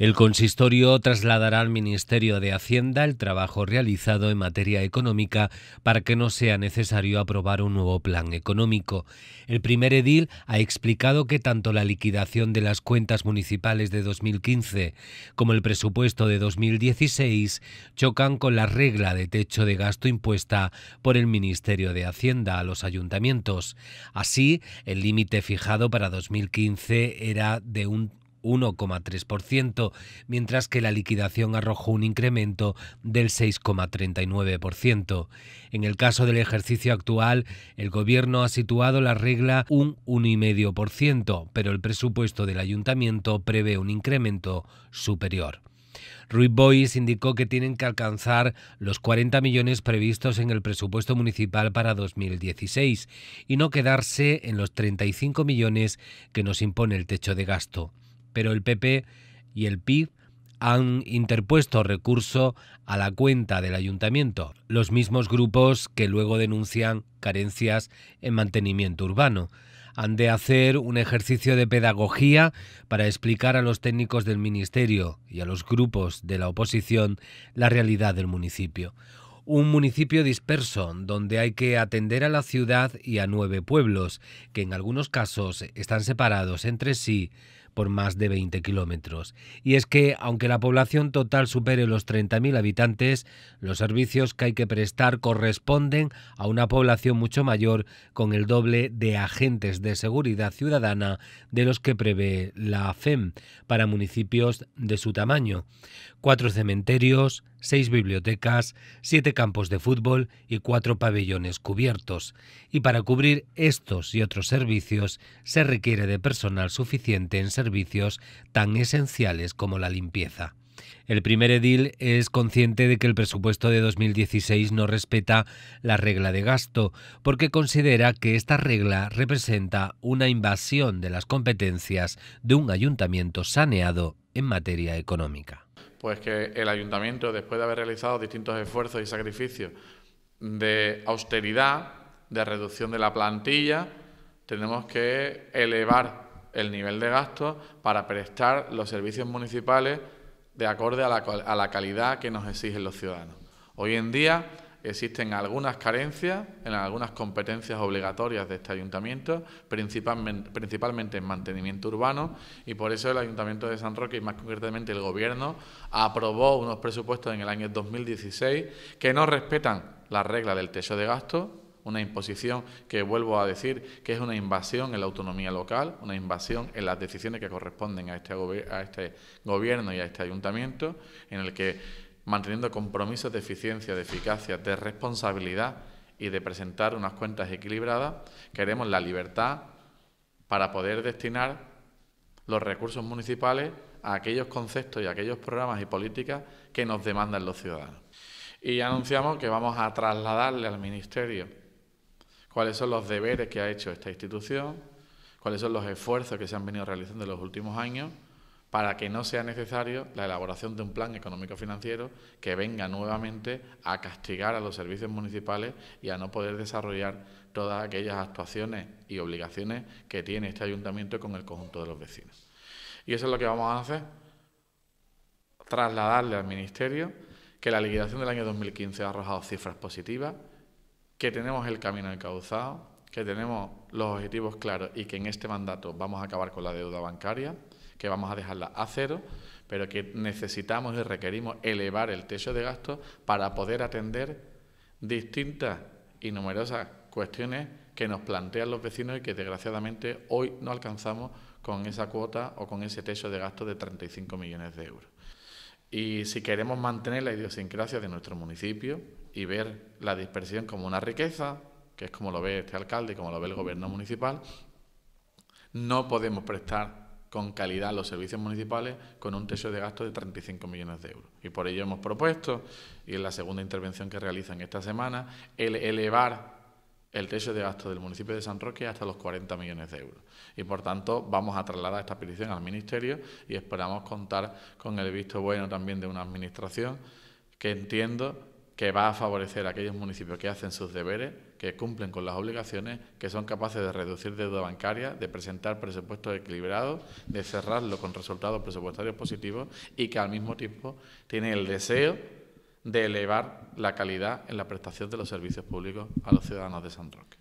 El consistorio trasladará al Ministerio de Hacienda el trabajo realizado en materia económica para que no sea necesario aprobar un nuevo plan económico. El primer edil ha explicado que tanto la liquidación de las cuentas municipales de 2015 como el presupuesto de 2016 chocan con la regla de techo de gasto impuesta por el Ministerio de Hacienda a los ayuntamientos. Así, el límite fijado para 2015 era de un 1,3%, mientras que la liquidación arrojó un incremento del 6,39%. En el caso del ejercicio actual, el Gobierno ha situado la regla un 1,5%, pero el presupuesto del ayuntamiento prevé un incremento superior. Ruiz Bois indicó que tienen que alcanzar los 40 millones previstos en el presupuesto municipal para 2016 y no quedarse en los 35 millones que nos impone el techo de gasto pero el PP y el PIB han interpuesto recurso a la cuenta del ayuntamiento, los mismos grupos que luego denuncian carencias en mantenimiento urbano. Han de hacer un ejercicio de pedagogía para explicar a los técnicos del Ministerio y a los grupos de la oposición la realidad del municipio. Un municipio disperso donde hay que atender a la ciudad y a nueve pueblos, que en algunos casos están separados entre sí más de 20 kilómetros. Y es que, aunque la población total supere los 30.000 habitantes, los servicios que hay que prestar corresponden a una población mucho mayor con el doble de agentes de seguridad ciudadana de los que prevé la FEM para municipios de su tamaño. Cuatro cementerios, seis bibliotecas, siete campos de fútbol y cuatro pabellones cubiertos. Y para cubrir estos y otros servicios se requiere de personal suficiente en servicios servicios tan esenciales como la limpieza. El primer edil es consciente de que el presupuesto de 2016 no respeta la regla de gasto, porque considera que esta regla representa una invasión de las competencias de un ayuntamiento saneado en materia económica. Pues que el ayuntamiento, después de haber realizado distintos esfuerzos y sacrificios de austeridad, de reducción de la plantilla, tenemos que elevar el nivel de gasto para prestar los servicios municipales de acorde a la, calidad que nos exigen los ciudadanos. Hoy en día existen algunas carencias en algunas competencias obligatorias de este ayuntamiento, principalmente, principalmente en mantenimiento urbano, y por eso el ayuntamiento de San Roque, y más concretamente el gobierno, aprobó unos presupuestos en el año 2016 que no respetan la regla del techo de gasto, una imposición que vuelvo a decir que es una invasión en la autonomía local, una invasión en las decisiones que corresponden a este, a este gobierno y a este ayuntamiento, en el que manteniendo compromisos de eficiencia, de eficacia, de responsabilidad y de presentar unas cuentas equilibradas, queremos la libertad para poder destinar los recursos municipales a aquellos conceptos y a aquellos programas y políticas que nos demandan los ciudadanos. Y anunciamos que vamos a trasladarle al Ministerio cuáles son los deberes que ha hecho esta institución, cuáles son los esfuerzos que se han venido realizando en los últimos años para que no sea necesario la elaboración de un plan económico-financiero que venga nuevamente a castigar a los servicios municipales y a no poder desarrollar todas aquellas actuaciones y obligaciones que tiene este ayuntamiento con el conjunto de los vecinos. Y eso es lo que vamos a hacer, trasladarle al Ministerio que la liquidación del año 2015 ha arrojado cifras positivas, que tenemos el camino encauzado, que tenemos los objetivos claros y que en este mandato vamos a acabar con la deuda bancaria, que vamos a dejarla a cero, pero que necesitamos y requerimos elevar el techo de gastos para poder atender distintas y numerosas cuestiones que nos plantean los vecinos y que desgraciadamente hoy no alcanzamos con esa cuota o con ese techo de gasto de 35 millones de euros. Y si queremos mantener la idiosincrasia de nuestro municipio, y ver la dispersión como una riqueza, que es como lo ve este alcalde, como lo ve el gobierno municipal, no podemos prestar con calidad los servicios municipales con un techo de gasto de 35 millones de euros. Y por ello hemos propuesto, y en la segunda intervención que realizan esta semana, el elevar el techo de gasto del municipio de San Roque hasta los 40 millones de euros. Y por tanto vamos a trasladar esta petición al Ministerio y esperamos contar con el visto bueno también de una Administración que entiendo que va a favorecer a aquellos municipios que hacen sus deberes, que cumplen con las obligaciones, que son capaces de reducir deuda bancaria, de presentar presupuestos equilibrados, de cerrarlo con resultados presupuestarios positivos y que al mismo tiempo tienen el deseo de elevar la calidad en la prestación de los servicios públicos a los ciudadanos de San Roque.